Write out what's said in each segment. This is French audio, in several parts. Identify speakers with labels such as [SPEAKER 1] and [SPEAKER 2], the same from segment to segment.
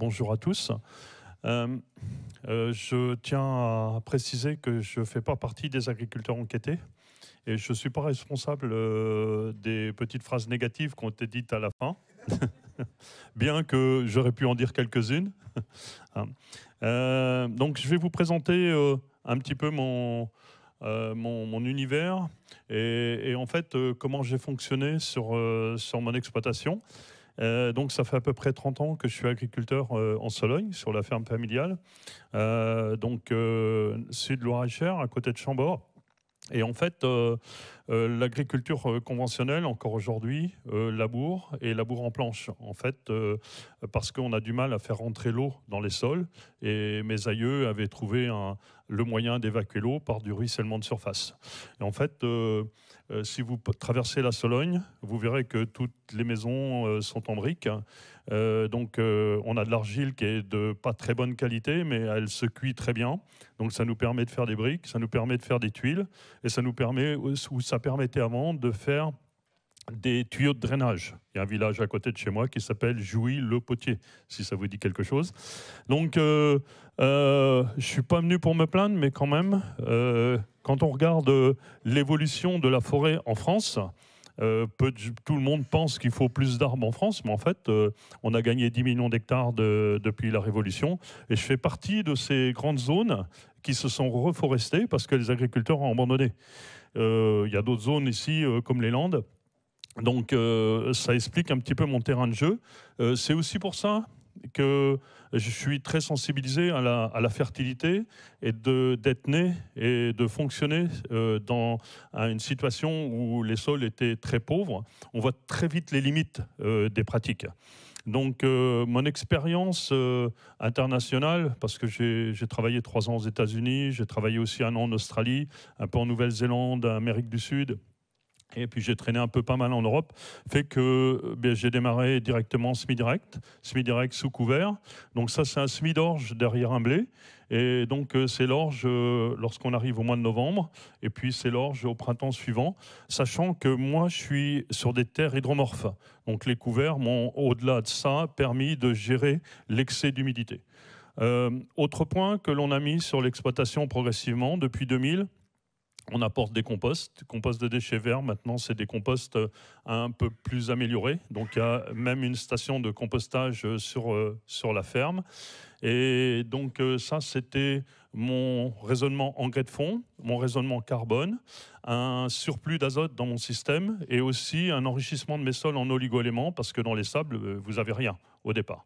[SPEAKER 1] bonjour à tous. Euh, euh, je tiens à préciser que je ne fais pas partie des agriculteurs enquêtés et je ne suis pas responsable euh, des petites phrases négatives qui ont été dites à la fin, bien que j'aurais pu en dire quelques-unes. Hein. donc je vais vous présenter un petit peu mon, mon, univers et, en fait comment j'ai fonctionné sur, sur mon exploitation. Euh, donc ça fait à peu près 30 ans que je suis agriculteur euh, en Sologne, sur la ferme familiale. Euh, donc sud Loire-et-Cher, à côté de Chambord. Et en fait, euh, l'agriculture euh, conventionnelle, encore aujourd'hui, euh, labour et labour en planche, en fait, parce qu'on a du mal à faire rentrer l'eau dans les sols. Et mes aïeux avaient trouvé le moyen d'évacuer l'eau par du ruissellement de surface. Et en fait, si vous traversez la Sologne, vous verrez que toutes les maisons sont en briques. donc, on a de l'argile qui est de pas très bonne qualité, mais elle se cuit très bien. Donc, ça nous permet de faire des briques, ça nous permet de faire des tuiles, et ça nous permet, ou ça permettait avant de faire des tuyaux de drainage. Il y a un village à côté de chez moi qui s'appelle Jouy-le-Potier, si ça vous dit quelque chose. Donc, euh, euh, je ne suis pas venu pour me plaindre, mais quand même, euh, quand on regarde l'évolution de la forêt en France, peu, tout le monde pense qu'il faut plus d'arbres en France, mais en fait, on a gagné 10 millions d'hectares depuis la Révolution. Et je fais partie de ces grandes zones qui se sont reforestées parce que les agriculteurs ont abandonné. Euh, il y a d'autres zones ici, euh, comme les Landes. Donc euh, ça explique un petit peu mon terrain de jeu. c'est aussi pour ça que je suis très sensibilisé à la, fertilité et d'être né et de fonctionner dans une situation où les sols étaient très pauvres. On voit très vite les limites des pratiques. Donc, euh, mon expérience euh, internationale, parce que j'ai travaillé trois ans aux États-Unis, j'ai travaillé aussi un an en Australie, un peu en Nouvelle-Zélande, en Amérique du Sud, et puis j'ai traîné un peu pas mal en Europe, fait que euh, j'ai démarré directement semi-direct, semi-direct sous couvert. Donc ça c'est un semi d'orge derrière un blé. Et donc euh, c'est l'orge euh, lorsqu'on arrive au mois de novembre, et puis c'est l'orge au printemps suivant, sachant que moi je suis sur des terres hydromorphes. Donc les couverts m'ont au-delà de ça permis de gérer l'excès d'humidité. autre point que l'on a mis sur l'exploitation progressivement depuis 2000, on apporte des composts, compost de déchets verts. Maintenant, c'est des composts euh, un peu plus améliorés. Donc, il y a même une station de compostage euh, sur, euh, sur la ferme. Et donc, ça, c'était mon raisonnement engrais de fond, mon raisonnement carbone, un surplus d'azote dans mon système et aussi un enrichissement de mes sols en oligoéléments parce que dans les sables, vous n'avez rien au départ.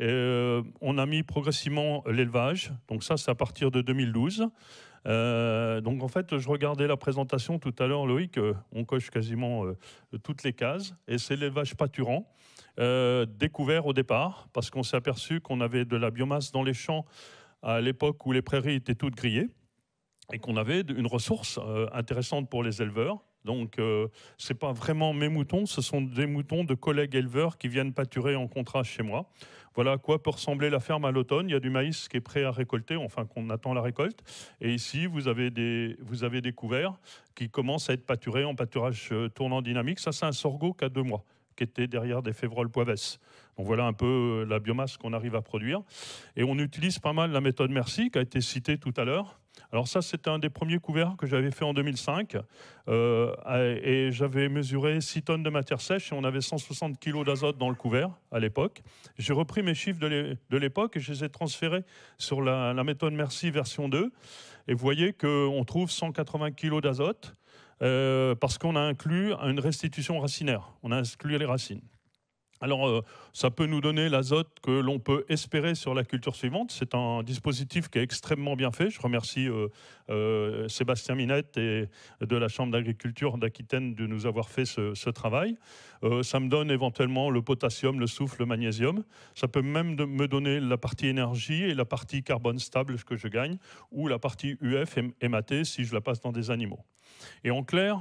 [SPEAKER 1] Euh, on a mis progressivement l'élevage, donc ça c'est à partir de 2012. Euh, donc en fait, je regardais la présentation tout à l'heure, Loïc, euh, on coche quasiment euh, toutes les cases, et c'est l'élevage pâturant, découvert au départ, parce qu'on s'est aperçu qu'on avait de la biomasse dans les champs à l'époque où les prairies étaient toutes grillées, et qu'on avait une ressource intéressante pour les éleveurs. Donc, ce n'est pas vraiment mes moutons, ce sont des moutons de collègues éleveurs qui viennent pâturer en contrat chez moi. Voilà à quoi peut ressembler la ferme à l'automne. Il y a du maïs qui est prêt à récolter, enfin qu'on attend la récolte. Et ici, vous avez des, couverts qui commencent à être pâturés en pâturage euh, tournant dynamique. Ça, c'est un sorgho qui a deux mois qui était derrière des févroles poivesses. Donc voilà un peu euh, la biomasse qu'on arrive à produire. Et on utilise pas mal la méthode Merci, qui a été citée tout à l'heure, alors ça, c'était un des premiers couverts que j'avais fait en 2005. Euh, et j'avais mesuré 6 tonnes de matière sèche et on avait 160 kg d'azote dans le couvert à l'époque. J'ai repris mes chiffres de l'époque et je les ai transférés sur la, méthode Merci version 2. Et vous voyez qu'on trouve 180 kg d'azote euh, parce qu'on a inclus une restitution racinaire. On a inclus les racines. Alors, euh, ça peut nous donner l'azote que l'on peut espérer sur la culture suivante. C'est un dispositif qui est extrêmement bien fait. Je remercie euh, euh, Sébastien Minette et de la Chambre d'agriculture d'Aquitaine de nous avoir fait ce, travail. ça me donne éventuellement le potassium, le soufre, le magnésium. Ça peut même me donner la partie énergie et la partie carbone stable que je gagne, ou la partie UF et si je la passe dans des animaux. Et en clair,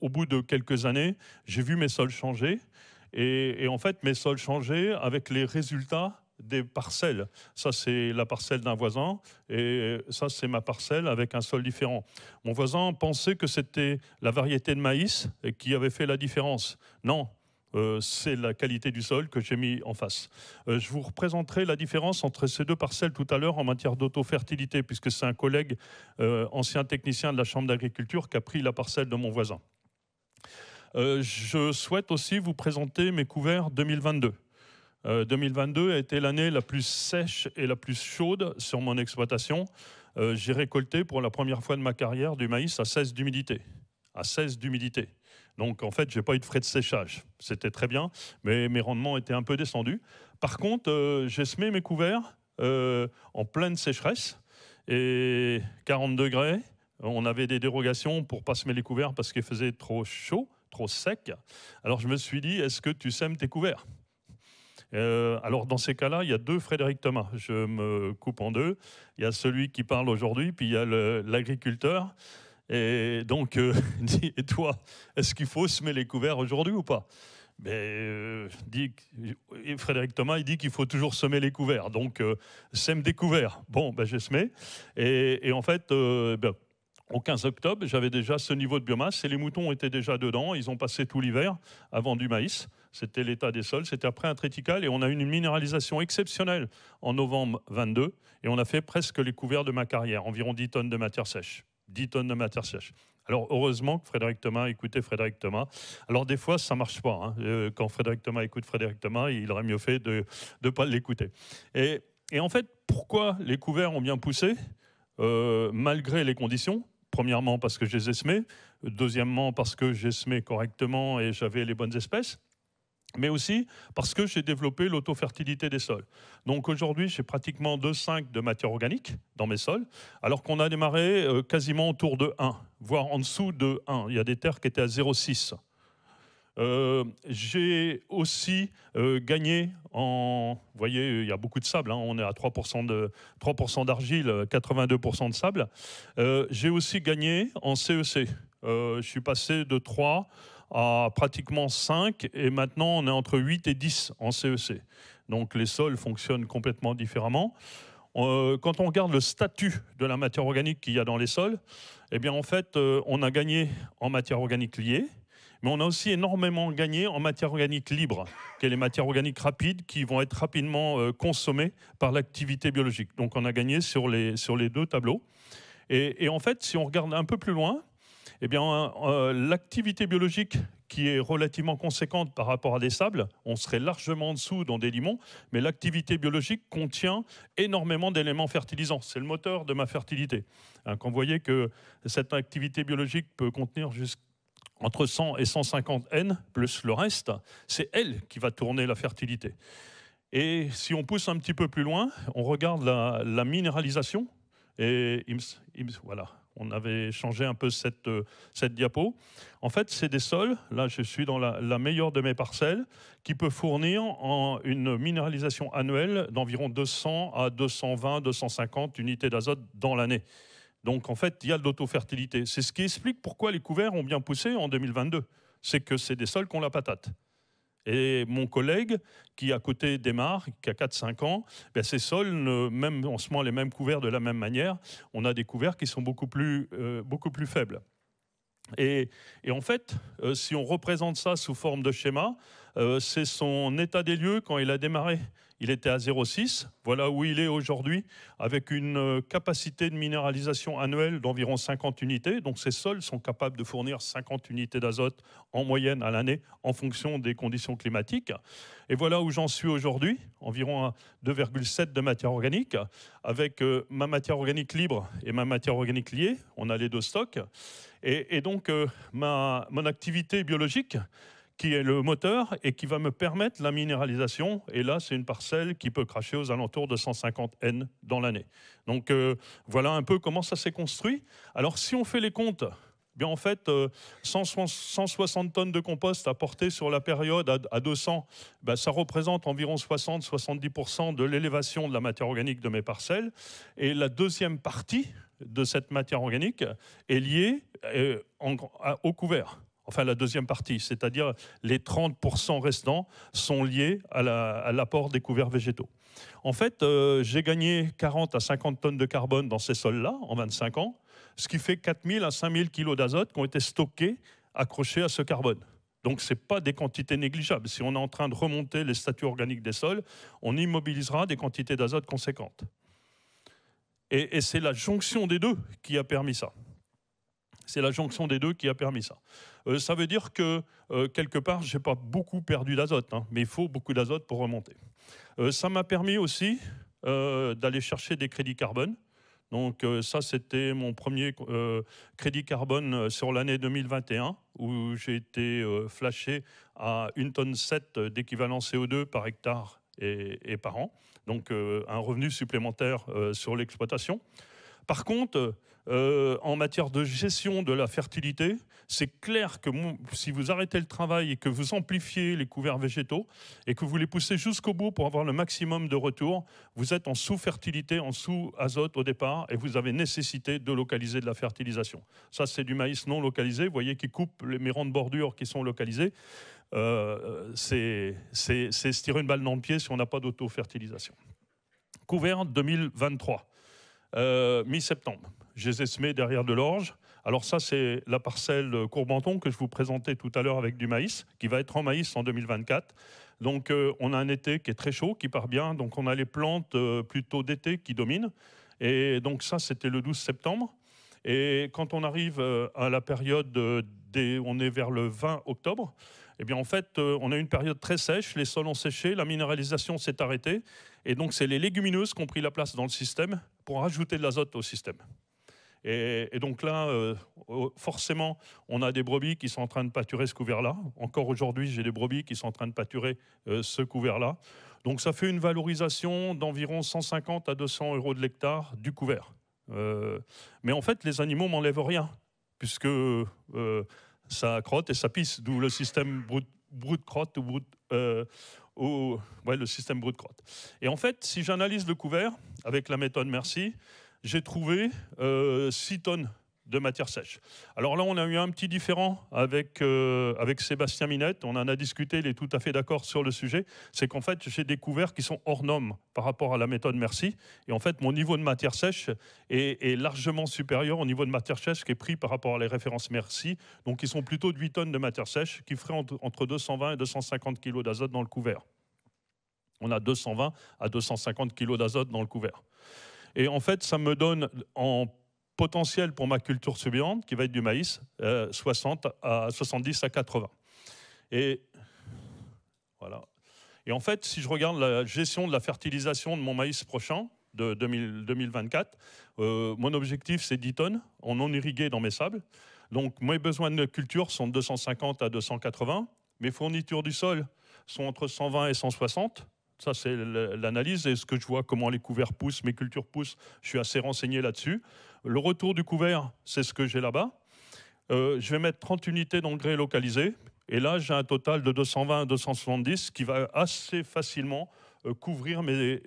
[SPEAKER 1] au bout de quelques années, j'ai vu mes sols changer. Et, en fait, mes sols changeaient avec les résultats des parcelles. Ça, c'est la parcelle d'un voisin, et ça, c'est ma parcelle avec un sol différent. Mon voisin pensait que c'était la variété de maïs qui avait fait la différence. Non, euh, c'est la qualité du sol que j'ai mis en face. Euh, je vous représenterai la différence entre ces deux parcelles tout à l'heure en matière d'auto-fertilité, puisque c'est un collègue euh, ancien technicien de la Chambre d'agriculture qui a pris la parcelle de mon voisin. Euh, je souhaite aussi vous présenter mes couverts 2022. 2022 euh, a été l'année la plus sèche et la plus chaude sur mon exploitation. Euh, j'ai récolté pour la première fois de ma carrière du maïs à 16 d'humidité à 16 d'humidité. Donc en fait, j'ai pas eu de frais de séchage. C'était très bien, mais mes rendements étaient un peu descendus. Par contre, j'ai semé mes couverts en pleine sécheresse et 40 degrés. On avait des dérogations pour pas semer les couverts parce qu'il faisait trop chaud trop sec. Alors je me suis dit, est-ce que tu sèmes tes couverts euh, alors dans ces cas-là, il y a deux Frédéric Thomas. Je me coupe en deux. Il y a celui qui parle aujourd'hui, puis il y a l'agriculteur. Et donc, il euh, dit, et toi, est-ce qu'il faut semer les couverts aujourd'hui ou pas mais ben, euh, Frédéric Thomas, il dit qu'il faut toujours semer les couverts. Donc, sème des couverts. Bon, ben, j'ai semé. Et, en fait, ben, au 15 octobre, j'avais déjà ce niveau de biomasse et les moutons étaient déjà dedans. Ils ont passé tout l'hiver avant du maïs. C'était l'état des sols. C'était après un tritical et on a eu une minéralisation exceptionnelle en novembre 22 et on a fait presque les couverts de ma carrière, environ 10 tonnes de matière sèche. 10 tonnes de matière sèche. Alors heureusement que Frédéric Thomas écoutait Frédéric Thomas. Alors des fois, ça marche pas. Hein. Euh, quand Frédéric Thomas écoute Frédéric Thomas, il aurait mieux fait de ne pas l'écouter. Et, en fait, pourquoi les couverts ont bien poussé euh, malgré les conditions Premièrement parce que j'ai les deuxièmement parce que j'ai semé correctement et j'avais les bonnes espèces mais aussi parce que j'ai développé l'autofertilité des sols. Donc aujourd'hui, j'ai pratiquement 2,5 de matière organique dans mes sols, alors qu'on a démarré euh, quasiment autour de 1, voire en dessous de 1. Il y a des terres qui étaient à 0,6. Euh, j'ai aussi euh, gagné en. Vous voyez, il y a beaucoup de sable, hein. on est à 3% d'argile, 82% de sable. Euh, j'ai aussi gagné en CEC. E je suis passé de 3 à pratiquement 5 et maintenant on est entre 8 et 10 en CEC. E Donc les sols fonctionnent complètement différemment quand on regarde le statut de la matière organique qu'il y a dans les sols, eh bien en fait, on a gagné en matière organique liée, mais on a aussi énormément gagné en matière organique libre, qui est les matières organiques rapides qui vont être rapidement euh, consommées par l'activité biologique. Donc on a gagné sur les, sur les deux tableaux. Et, en fait, si on regarde un peu plus loin, eh bien, euh, l'activité biologique qui est relativement conséquente par rapport à des sables, on serait largement en dessous dans des limons, mais l'activité biologique contient énormément d'éléments fertilisants. C'est le moteur de ma fertilité. Hein, quand vous voyez que cette activité biologique peut contenir jusqu'à entre 100 et 150 N, plus le reste, c'est elle qui va tourner la fertilité. Et si on pousse un petit peu plus loin, on regarde la, minéralisation. Et voilà, on avait changé un peu euh, cette, diapo. En fait, c'est des sols, là je suis dans la, meilleure de mes parcelles, qui peut fournir une minéralisation annuelle d'environ 200 à 220, 250 unités d'azote dans l'année. Donc en fait, il y a de l'autofertilité. C'est ce qui explique pourquoi les couverts ont bien poussé en 2022. C'est que c'est des sols qui ont la patate. Et mon collègue, qui à côté démarre, qui a 4-5 ans, ben, ces sols, même en ce moment les mêmes couverts de la même manière, on a des couverts qui sont beaucoup euh, beaucoup plus faibles. Et, en fait, euh, si on représente ça sous forme de schéma, euh, c'est son état des lieux quand il a démarré. Il était à 0,6, voilà où il est aujourd'hui, avec une euh, capacité de minéralisation annuelle d'environ 50 unités. Donc ces sols sont capables de fournir 50 unités d'azote en moyenne à l'année en fonction des conditions climatiques. Et voilà où j'en suis aujourd'hui, environ 2,7 de matière organique, avec ma matière organique libre et ma matière organique liée. On a les deux stocks. Et, donc, euh, ma, mon activité biologique, qui est le moteur et qui va me permettre la minéralisation. Et là, c'est une parcelle qui peut cracher aux alentours de 150 N dans l'année. Donc euh, voilà un peu comment ça s'est construit. Alors si on fait les comptes, eh bien en fait, 160 euh, tonnes de compost apportées sur la période à, 200, eh ben, ça représente environ 60-70% de l'élévation de la matière organique de mes parcelles. Et la deuxième partie, de cette matière organique est liée euh, au couvert enfin la deuxième partie, c'est-à-dire les 30% restants sont liés à l'apport des couverts végétaux. En fait, euh, j'ai gagné 40 à 50 tonnes de carbone dans ces sols-là en 25 ans, ce qui fait 4000 à 5000 kilos d'azote qui ont été stockés, accrochés à ce carbone. Donc ce n'est pas des quantités négligeables. Si on est en train de remonter les statuts organiques des sols, on immobilisera des quantités d'azote conséquentes. Et, c'est la jonction des deux qui a permis ça. C'est la jonction des deux qui a permis ça. Euh, ça veut dire que, euh, quelque part, je n'ai pas beaucoup perdu d'azote, hein, mais il faut beaucoup d'azote pour remonter. Euh, ça m'a permis aussi d'aller chercher des crédits carbone. Donc ça, c'était mon premier crédit carbone sur l'année 2021, où j'ai été flashé à une tonne 7 d'équivalent CO2 par hectare et par an donc euh, un revenu supplémentaire euh, sur l'exploitation. Par contre, euh, en matière de gestion de la fertilité, c'est clair que si vous arrêtez le travail et que vous amplifiez les couverts végétaux et que vous les poussez jusqu'au bout pour avoir le maximum de retour, vous êtes en sous-fertilité, en sous-azote au départ et vous avez nécessité de localiser de la fertilisation. Ça, c'est du maïs non localisé. Vous voyez qui coupe les rangs de bordure qui sont localisés. Euh, c'est se tirer une balle dans le pied si on n'a pas d'auto-fertilisation. Couvert 2023, euh, mi-septembre. j'ai semé derrière de l'orge. Alors ça, c'est la parcelle Courbenton que je vous présentais tout à l'heure avec du maïs, qui va être en maïs en 2024. Donc euh, on a un été qui est très chaud, qui part bien. Donc on a les plantes plutôt d'été qui dominent. Et donc ça, c'était le 12 septembre. Et quand on arrive à la période, on est vers le 20 octobre, eh bien en fait, euh, on a une période très sèche, les sols ont séché, la minéralisation s'est arrêtée, et donc c'est les légumineuses qui ont pris la place dans le système pour rajouter de l'azote au système. Et, donc là, euh, forcément, on a des brebis qui sont en train de pâturer ce couvert-là. Encore aujourd'hui, j'ai des brebis qui sont en train de pâturer euh, ce couvert-là. Donc ça fait une valorisation d'environ 150 à 200 euros de l'hectare du couvert. mais en fait, les animaux m'enlèvent rien, puisque ça crotte et ça pisse, d'où le système brut crotte euh, le système brut crotte Et en fait, si j'analyse le couvert avec la méthode Merci, j'ai trouvé euh, 6 tonnes de matière sèche. Alors là, on a eu un petit différent avec, euh, avec Sébastien Minette. On en a discuté, il est tout à fait d'accord sur le sujet. C'est qu'en fait, j'ai découvert qui sont hors normes par rapport à la méthode Merci. Et en fait, mon niveau de matière sèche est, largement supérieur au niveau de matière sèche qui est pris par rapport à les références Merci. Donc, ils sont plutôt de 8 tonnes de matière sèche qui ferait entre 220 et 250 kg d'azote dans le couvert. On a 220 à 250 kg d'azote dans le couvert. Et en fait, ça me donne en potentiel pour ma culture subiante, qui va être du maïs, 60 euh, à 70 à 80. Et voilà. Et en fait, si je regarde la gestion de la fertilisation de mon maïs prochain, de 2024, euh, mon objectif c'est 10 tonnes en non irrigué dans mes sables. Donc mes besoins de culture sont de 250 à 280. Mes fournitures du sol sont entre 120 et 160. Ça, c'est l'analyse et ce que je vois, comment les couverts poussent, mes cultures poussent. Je suis assez renseigné là-dessus. Le retour du couvert, c'est ce que j'ai là-bas. Euh, je vais mettre 30 unités d'engrais localisés. Et là, j'ai un total de 220-270 à qui va assez facilement euh, couvrir mes,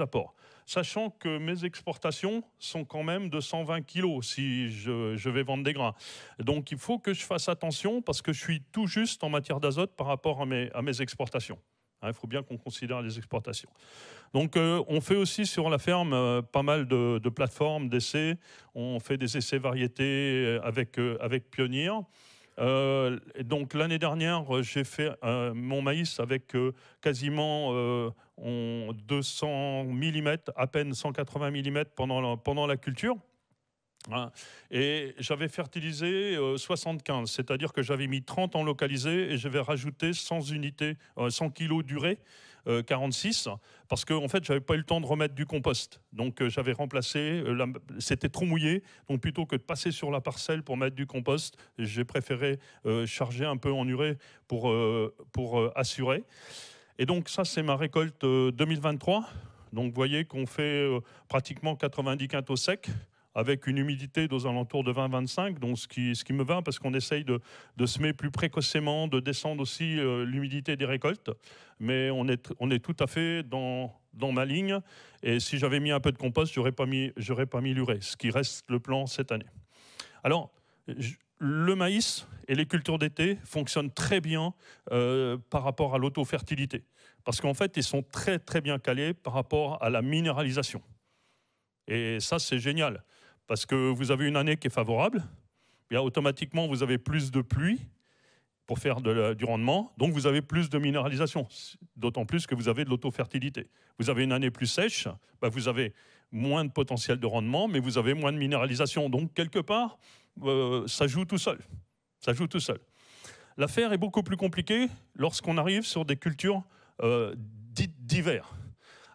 [SPEAKER 1] apports. Sachant que mes exportations sont quand même de 120 kilos si je, vais vendre des grains. Donc il faut que je fasse attention parce que je suis tout juste en matière d'azote par rapport à mes exportations. Hein, il faut bien qu'on considère les exportations. Donc, euh, on fait aussi sur la ferme euh, pas mal de, plateformes d'essais. On fait des essais variétés euh, avec, euh, avec Pionnier. donc, l'année dernière, j'ai fait mon maïs avec quasiment on, 200 mm, à peine 180 mm pendant pendant la culture. Hein. Et j'avais fertilisé 75, euh, c'est-à-dire que j'avais mis 30 en localisé et j'avais rajouté 100 unités, euh, 100 kilos durée, 46, euh, parce qu'en en fait, j'avais pas eu le temps de remettre du compost. Donc j'avais remplacé, c'était trop mouillé, donc plutôt que de passer sur la parcelle pour mettre du compost, j'ai préféré charger un peu en urée pour, pour assurer. Et donc ça, c'est ma récolte 2023. Donc vous voyez qu'on fait pratiquement 90 quintaux secs avec une humidité aux alentours de 20-25, donc ce qui, ce qui me va parce qu'on essaye de, semer plus précocement, de descendre aussi euh, l'humidité des récoltes. Mais on est, on est tout à fait dans, ma ligne. Et si j'avais mis un peu de compost, j'aurais pas mis, j'aurais pas mis l'urée, ce qui reste le plan cette année. Alors, le maïs et les cultures d'été fonctionnent très bien euh, par rapport à l'autofertilité. Parce qu'en fait, ils sont très très bien calés par rapport à la minéralisation. Et ça, c'est génial. Parce que vous avez une année qui est favorable, bien automatiquement vous avez plus de pluie pour faire de du rendement, donc vous avez plus de minéralisation, d'autant plus que vous avez de l'autofertilité. Vous avez une année plus sèche, bah, vous avez moins de potentiel de rendement, mais vous avez moins de minéralisation. Donc quelque part, euh, ça joue tout seul. Ça joue tout seul. L'affaire est beaucoup plus compliquée lorsqu'on arrive sur des cultures euh, dites d'hiver.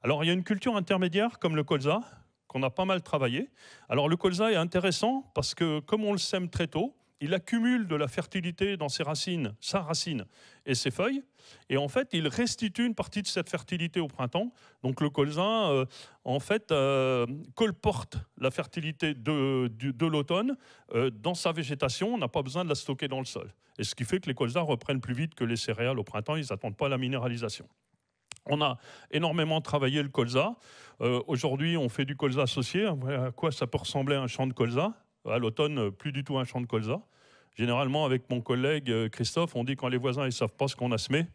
[SPEAKER 1] Alors il y a une culture intermédiaire comme le colza, qu'on a pas mal travaillé. Alors le colza est intéressant parce que comme on le sème très tôt, il accumule de la fertilité dans ses racines, sa racine et ses feuilles, et en fait, il restitue une partie de cette fertilité au printemps. Donc le colza, euh, en fait, euh, colporte la fertilité de, l'automne euh, dans sa végétation, on n'a pas besoin de la stocker dans le sol. Et ce qui fait que les colzas reprennent plus vite que les céréales au printemps, ils n'attendent pas la minéralisation. On a énormément travaillé le colza. Euh, aujourd'hui, on fait du colza associé. À quoi ça peut ressembler un champ de colza À l'automne, euh, plus du tout un champ de colza. Généralement, avec mon collègue euh, Christophe, on dit quand les voisins ne savent pas ce qu'on a semé,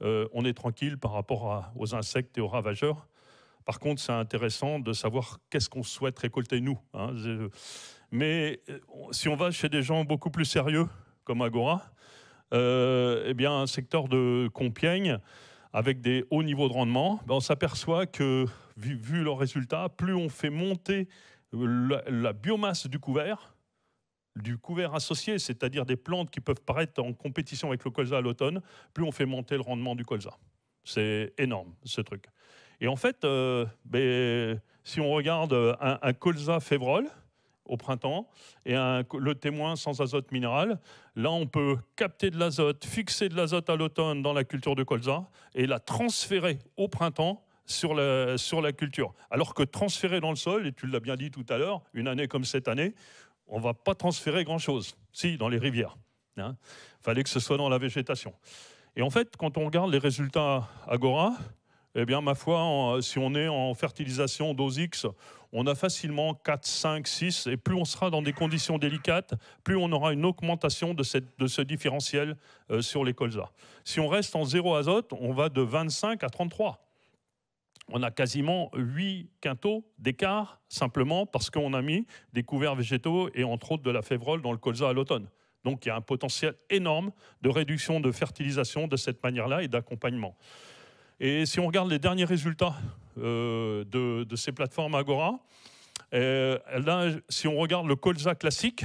[SPEAKER 1] on est tranquille par rapport aux insectes et aux ravageurs. Par contre, c'est intéressant de savoir qu'est-ce qu'on souhaite récolter nous. Hein. Mais si on va chez des gens beaucoup plus sérieux, comme Agora, eh bien, un secteur de Compiègne, avec des hauts niveaux de rendement, ben, on s'aperçoit que, vu, leurs résultats, plus on fait monter la, biomasse du couvert, du couvert associé, c'est-à-dire des plantes qui peuvent paraître en compétition avec le colza à l'automne, plus on fait monter le rendement du colza. C'est énorme, ce truc. Et en fait, euh, ben, si on regarde un, un colza févrole, au printemps et le témoin sans azote minéral. Là, on peut capter de l'azote, fixer de l'azote à l'automne dans la culture de colza et la transférer au printemps sur la, sur la culture. Alors que transférer dans le sol, et tu l'as bien dit tout à l'heure, une année comme cette année, on va pas transférer grand-chose. Si, dans les rivières. Il hein. Fallait que ce soit dans la végétation. Et en fait, quand on regarde les résultats Agora, eh bien, ma foi, si on est en fertilisation dose X, on a facilement 4, 5, 6, et plus on sera dans des conditions délicates, plus on aura une augmentation de, ce différentiel euh, sur les colzas. Si on reste en zéro azote, on va de 25 à 33 on a quasiment 8 quintaux d'écart, simplement parce qu'on a mis des couverts végétaux et entre autres de la févrole dans le colza à l'automne. Donc il y a un potentiel énorme de réduction de fertilisation de cette manière-là et d'accompagnement. Et si on regarde les derniers résultats euh, de, ces plateformes Agora. Euh, là, si on regarde le colza classique,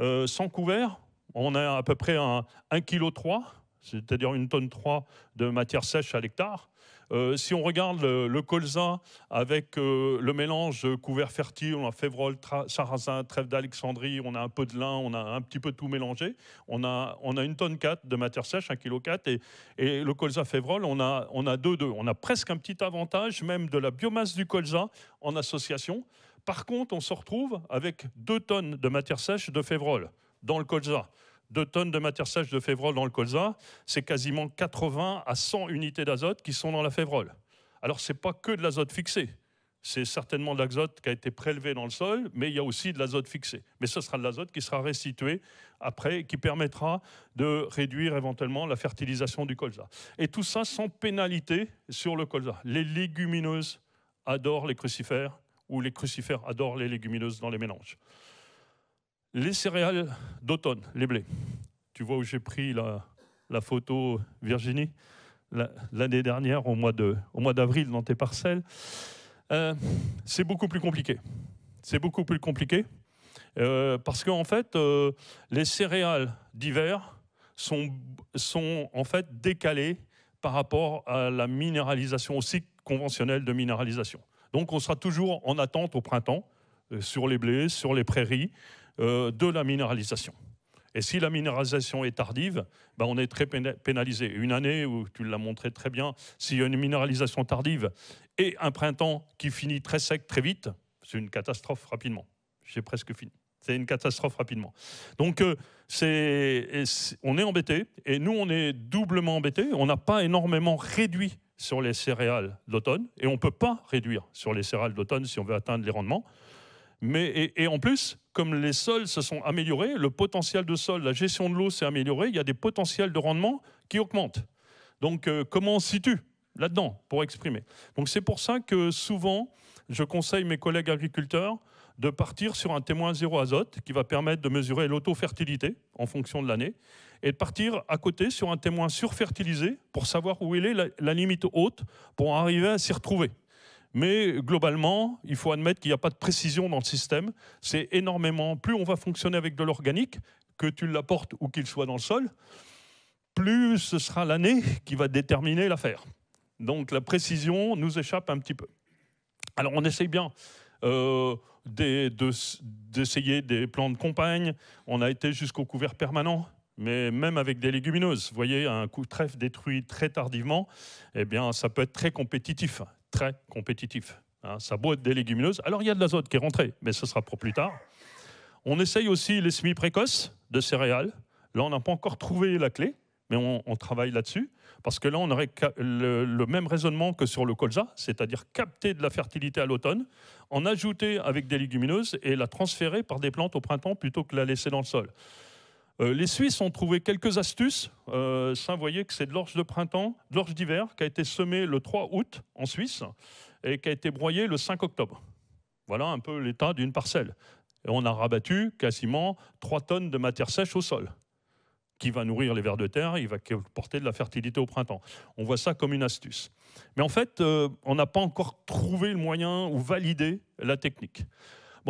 [SPEAKER 1] euh, sans couvert, on a à peu près un, kilo 3 c'est-à-dire une tonne 3 de matière sèche à l'hectare. Euh, si on regarde le, colza avec euh, le mélange couvert fertile, on a févrole, sarrasin, trèfle d'Alexandrie, on a un peu de lin, on a un petit peu tout mélangé. On a, on a une tonne 4 de matière sèche, 1 kg 4, et, le colza févrole, on a, on a On a presque un petit avantage même de la biomasse du colza en association. Par contre, on se retrouve avec 2 tonnes de matière sèche de févrole dans le colza. Deux tonnes de matière sèche de févrole dans le colza, c'est quasiment 80 à 100 unités d'azote qui sont dans la févrole. Alors ce n'est pas que de l'azote fixé. C'est certainement de l'azote qui a été prélevé dans le sol, mais il y a aussi de l'azote fixé. Mais ce sera de l'azote qui sera restitué après, qui permettra de réduire éventuellement la fertilisation du colza. Et tout ça sans pénalité sur le colza. Les légumineuses adorent les crucifères, ou les crucifères adorent les légumineuses dans les mélanges. Les céréales d'automne, les blés. Tu vois où j'ai pris la, photo, Virginie, l'année dernière, au mois d'avril, dans tes parcelles. Euh, c'est beaucoup plus compliqué. C'est beaucoup plus compliqué. Euh, parce qu'en fait, euh, les céréales d'hiver sont, sont en fait décalées par rapport à la minéralisation, aussi conventionnelle de minéralisation. Donc on sera toujours en attente au printemps, sur les blés, sur les prairies, euh, de la minéralisation. Et si la minéralisation est tardive, ben, on est très pénalisé. Une année, où tu l'as montré très bien, s'il y a une minéralisation tardive et un printemps qui finit très sec très vite, c'est une catastrophe rapidement. J'ai presque fini. C'est une catastrophe rapidement. Donc, euh, c'est, on est embêté, et nous, on est doublement embêté. On n'a pas énormément réduit sur les céréales d'automne, et on ne peut pas réduire sur les céréales d'automne si on veut atteindre les rendements. Mais, et, en plus, comme les sols se sont améliorés, le potentiel de sol, la gestion de l'eau s'est améliorée, il y a des potentiels de rendement qui augmentent. Donc euh, comment on se situe là-dedans pour exprimer c'est pour ça que souvent, je conseille mes collègues agriculteurs de partir sur un témoin zéro azote qui va permettre de mesurer l'autofertilité en fonction de l'année et de partir à côté sur un témoin surfertilisé pour savoir où est la limite haute pour arriver à s'y retrouver. Mais globalement, il faut admettre qu'il n'y a pas de précision dans le système. C'est énormément. Plus on va fonctionner avec de l'organique, que tu l'apportes ou qu'il soit dans le sol, plus ce sera l'année qui va déterminer l'affaire. Donc la précision nous échappe un petit peu. Alors on essaye bien euh, d'essayer des plants de compagne. On a été jusqu'au couvert permanent mais même avec des légumineuses, vous voyez, un coup de trèfle détruit très tardivement, eh bien, ça peut être très compétitif très compétitif. Hein. ça boîte des légumineuses. Alors il y a de l'azote qui est rentré, mais ce sera pour plus tard. On essaye aussi les semis précoces de céréales. Là, on n'a pas encore trouvé la clé, mais on, travaille là-dessus. Parce que là, on aurait le, le même raisonnement que sur le colza, c'est-à-dire capter de la fertilité à l'automne, en ajouter avec des légumineuses et la transférer par des plantes au printemps plutôt que la laisser dans le sol. Euh, les Suisses ont trouvé quelques astuces. ça, vous voyez que c'est de l'orge de printemps, de l'orge d'hiver, qui a été semée le 3 août en Suisse et qui a été broyée le 5 octobre. Voilà un peu l'état d'une parcelle. Et on a rabattu quasiment 3 tonnes de matière sèche au sol, qui va nourrir les vers de terre, et il va porter de la fertilité au printemps. On voit ça comme une astuce. Mais en fait, euh, on n'a pas encore trouvé le moyen ou validé la technique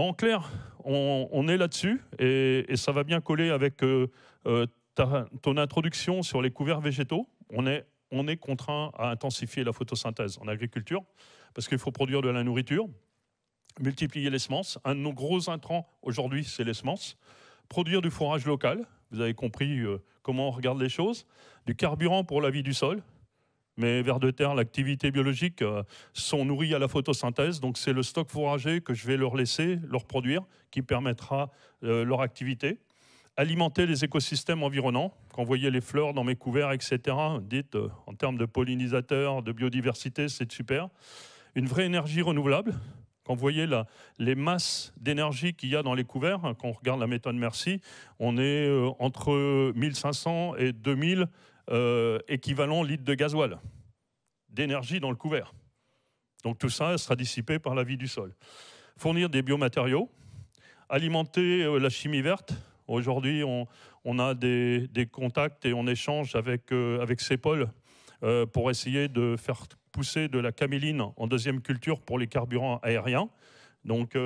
[SPEAKER 1] en clair, on, est là-dessus et, ça va bien coller avec euh, euh, ton introduction sur les couverts végétaux. On est, on est contraint à intensifier la photosynthèse en agriculture parce qu'il faut produire de la nourriture, multiplier les semences. Un de nos gros intrants aujourd'hui, c'est les semences. Produire du fourrage local, vous avez compris euh, comment on regarde les choses, du carburant pour la vie du sol, mais vers de terre, l'activité biologique euh, sont nourries à la photosynthèse, donc c'est le stock fourrager que je vais leur laisser, leur produire, qui permettra euh, leur activité. Alimenter les écosystèmes environnants, quand vous voyez les fleurs dans mes couverts, etc., dites euh, en termes de pollinisateurs, de biodiversité, c'est super. Une vraie énergie renouvelable, quand vous voyez les masses d'énergie qu'il y a dans les couverts, hein, quand on regarde la méthode Merci, on est entre 1500 et 2000 euh, équivalent litre de gasoil d'énergie dans le couvert. Donc tout ça sera dissipé par la vie du sol. Fournir des biomatériaux, alimenter euh, la chimie verte. Aujourd'hui, on, a des, contacts et on échange avec, euh, CEPOL pour essayer de faire pousser de la caméline en deuxième culture pour les carburants aériens. Donc,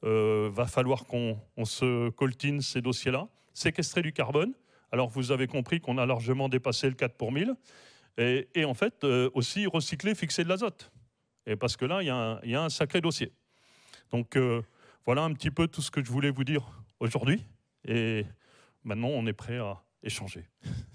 [SPEAKER 1] va falloir qu'on se coltine ces dossiers-là. Séquestrer du carbone, alors vous avez compris qu'on a largement dépassé le 4 pour 1000. Et, en fait, euh, aussi recycler, fixer de l'azote. Et parce que là, il y, a un sacré dossier. Donc euh, voilà un petit peu tout ce que je voulais vous dire aujourd'hui. Et maintenant, on est prêt à échanger.